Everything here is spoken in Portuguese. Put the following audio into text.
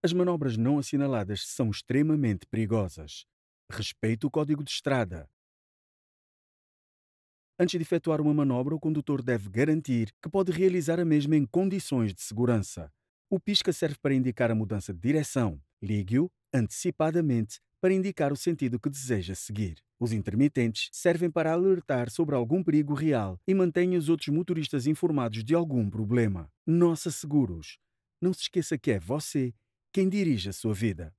As manobras não assinaladas são extremamente perigosas. Respeite o código de estrada. Antes de efetuar uma manobra, o condutor deve garantir que pode realizar a mesma em condições de segurança. O pisca serve para indicar a mudança de direção. Ligue-o antecipadamente para indicar o sentido que deseja seguir. Os intermitentes servem para alertar sobre algum perigo real e mantêm os outros motoristas informados de algum problema. Nossa Seguros. Não se esqueça que é você quem dirige a sua vida.